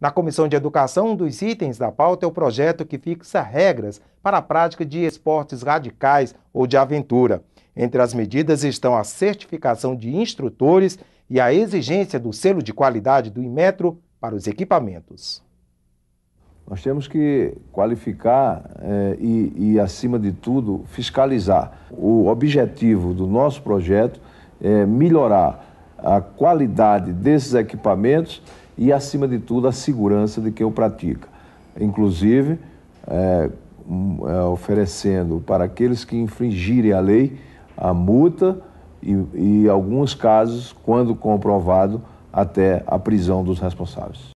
Na Comissão de Educação, um dos itens da pauta é o projeto que fixa regras para a prática de esportes radicais ou de aventura. Entre as medidas estão a certificação de instrutores e a exigência do selo de qualidade do Inmetro para os equipamentos. Nós temos que qualificar eh, e, e, acima de tudo, fiscalizar. O objetivo do nosso projeto é melhorar a qualidade desses equipamentos e, acima de tudo, a segurança de quem o pratica. Inclusive, é, é, oferecendo para aqueles que infringirem a lei a multa e, e alguns casos, quando comprovado, até a prisão dos responsáveis.